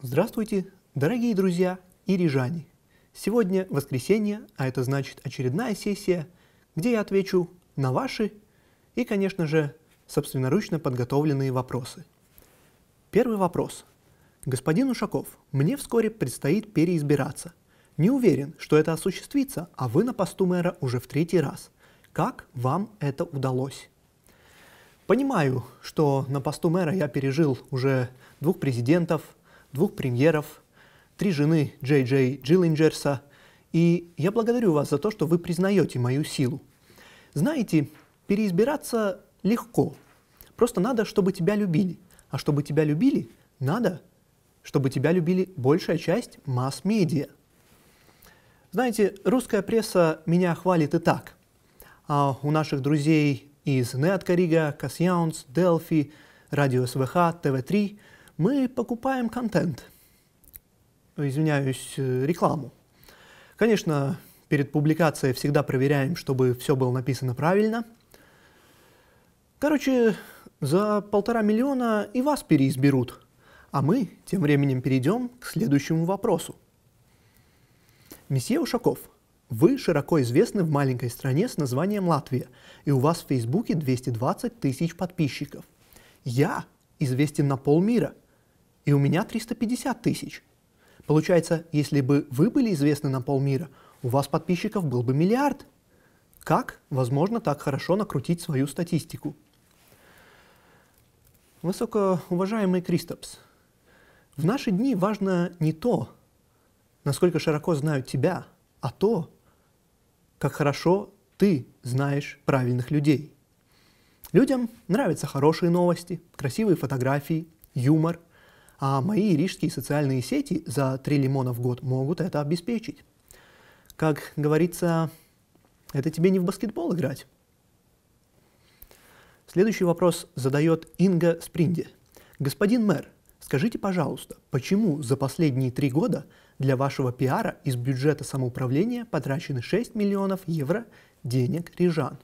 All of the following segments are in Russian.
Здравствуйте, дорогие друзья и рижане! Сегодня воскресенье, а это значит очередная сессия, где я отвечу на ваши и, конечно же, собственноручно подготовленные вопросы. Первый вопрос. Господин Ушаков, мне вскоре предстоит переизбираться. Не уверен, что это осуществится, а вы на посту мэра уже в третий раз. Как вам это удалось? Понимаю, что на посту мэра я пережил уже двух президентов – двух премьеров, три жены Джей Джей Джиллинджерса, и я благодарю вас за то, что вы признаете мою силу. Знаете, переизбираться легко. Просто надо, чтобы тебя любили. А чтобы тебя любили, надо, чтобы тебя любили большая часть масс-медиа. Знаете, русская пресса меня хвалит и так. А у наших друзей из Неаткарига, Касьяунс, Делфи, Радио СВХ, ТВ-3 – мы покупаем контент, извиняюсь, э, рекламу. Конечно, перед публикацией всегда проверяем, чтобы все было написано правильно. Короче, за полтора миллиона и вас переизберут, а мы тем временем перейдем к следующему вопросу. Месье Ушаков, вы широко известны в маленькой стране с названием Латвия, и у вас в Фейсбуке 220 тысяч подписчиков. Я известен на полмира – и у меня 350 тысяч. Получается, если бы вы были известны на полмира, у вас подписчиков был бы миллиард. Как возможно так хорошо накрутить свою статистику? Высокоуважаемый Кристопс, в наши дни важно не то, насколько широко знают тебя, а то, как хорошо ты знаешь правильных людей. Людям нравятся хорошие новости, красивые фотографии, юмор – а мои рижские социальные сети за 3 лимона в год могут это обеспечить. Как говорится, это тебе не в баскетбол играть. Следующий вопрос задает Инга Спринди. Господин мэр, скажите, пожалуйста, почему за последние три года для вашего пиара из бюджета самоуправления потрачены 6 миллионов евро денег рижан?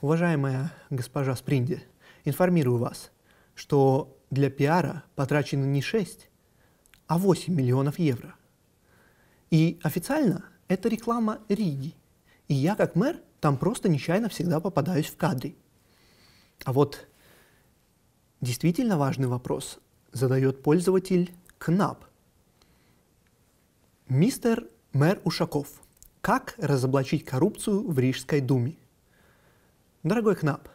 Уважаемая госпожа Спринди, информирую вас, что для пиара потрачено не 6, а 8 миллионов евро. И официально это реклама Риги. И я, как мэр, там просто нечаянно всегда попадаюсь в кадре. А вот действительно важный вопрос задает пользователь КНАП. Мистер мэр Ушаков, как разоблачить коррупцию в Рижской думе? Дорогой КНАП,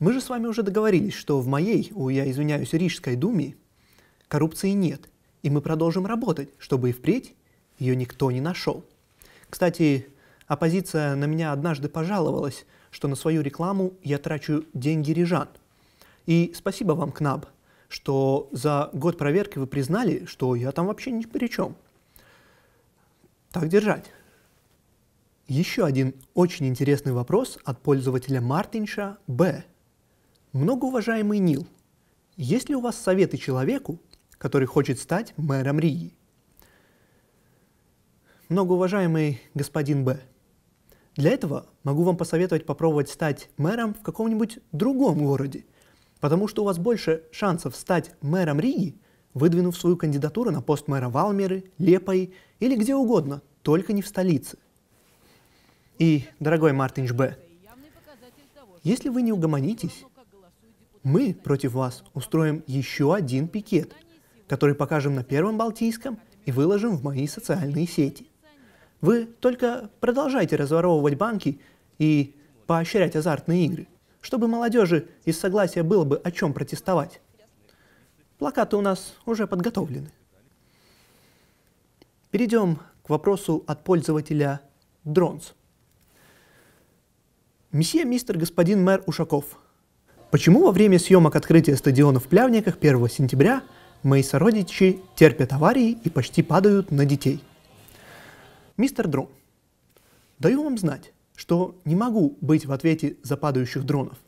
мы же с вами уже договорились, что в моей, у я извиняюсь, Рижской думе коррупции нет, и мы продолжим работать, чтобы и впредь ее никто не нашел. Кстати, оппозиция на меня однажды пожаловалась, что на свою рекламу я трачу деньги рижан. И спасибо вам, КНАБ, что за год проверки вы признали, что я там вообще ни при чем. Так держать. Еще один очень интересный вопрос от пользователя Мартинша Б Многоуважаемый Нил, есть ли у вас советы человеку, который хочет стать мэром Риги? Многоуважаемый господин Б, для этого могу вам посоветовать попробовать стать мэром в каком-нибудь другом городе, потому что у вас больше шансов стать мэром Риги, выдвинув свою кандидатуру на пост мэра Валмеры, Лепой или где угодно, только не в столице. И, дорогой Мартинш Б, если вы не угомонитесь мы против вас устроим еще один пикет, который покажем на Первом Балтийском и выложим в мои социальные сети. Вы только продолжайте разворовывать банки и поощрять азартные игры, чтобы молодежи из согласия было бы о чем протестовать. Плакаты у нас уже подготовлены. Перейдем к вопросу от пользователя Дронс. Месье мистер господин мэр Ушаков, Почему во время съемок открытия стадиона в Плявниках 1 сентября мои сородичи терпят аварии и почти падают на детей? Мистер Дрон, даю вам знать, что не могу быть в ответе за падающих дронов,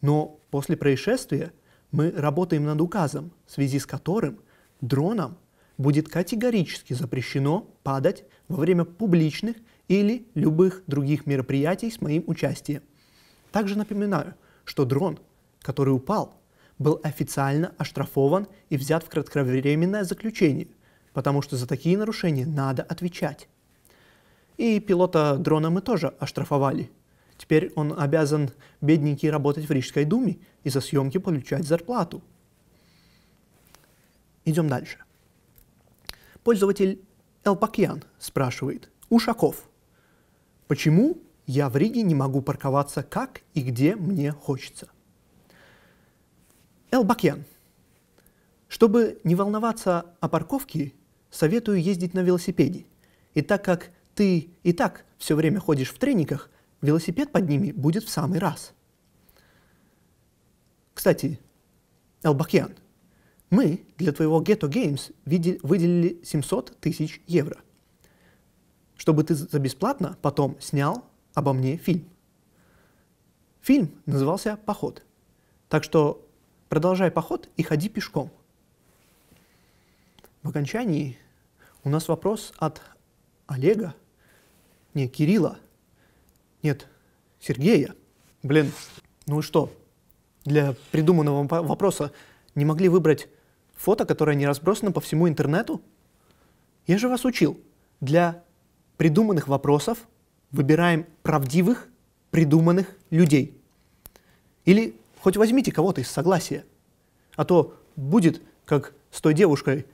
но после происшествия мы работаем над указом, в связи с которым дронам будет категорически запрещено падать во время публичных или любых других мероприятий с моим участием. Также напоминаю, что дрон – который упал, был официально оштрафован и взят в кратковременное заключение, потому что за такие нарушения надо отвечать. И пилота дрона мы тоже оштрафовали. Теперь он обязан, бедненький, работать в Рижской думе и за съемки получать зарплату. Идем дальше. Пользователь Элпакьян спрашивает. Ушаков. Почему я в Риге не могу парковаться как и где мне хочется? Эл Бакьян. Чтобы не волноваться о парковке, советую ездить на велосипеде. И так как ты и так все время ходишь в трениках, велосипед под ними будет в самый раз. Кстати, Эл Бакьян, мы для твоего Ghetto Games выделили 700 тысяч евро, чтобы ты за бесплатно потом снял обо мне фильм. Фильм назывался «Поход». Так что продолжай поход и ходи пешком. В окончании у нас вопрос от Олега, не, Кирилла, нет, Сергея. Блин, ну и что? Для придуманного вопроса не могли выбрать фото, которое не разбросано по всему интернету? Я же вас учил. Для придуманных вопросов выбираем правдивых, придуманных людей. Или Хоть возьмите кого-то из согласия. А то будет, как с той девушкой,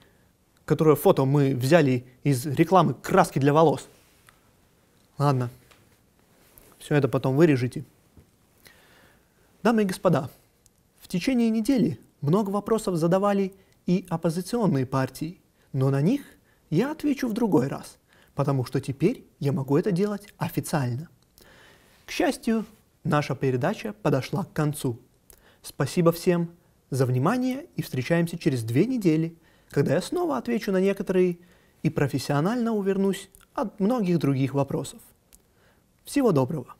которую фото мы взяли из рекламы краски для волос. Ладно, все это потом вырежите. Дамы и господа, в течение недели много вопросов задавали и оппозиционные партии, но на них я отвечу в другой раз, потому что теперь я могу это делать официально. К счастью, наша передача подошла к концу – Спасибо всем за внимание и встречаемся через две недели, когда я снова отвечу на некоторые и профессионально увернусь от многих других вопросов. Всего доброго!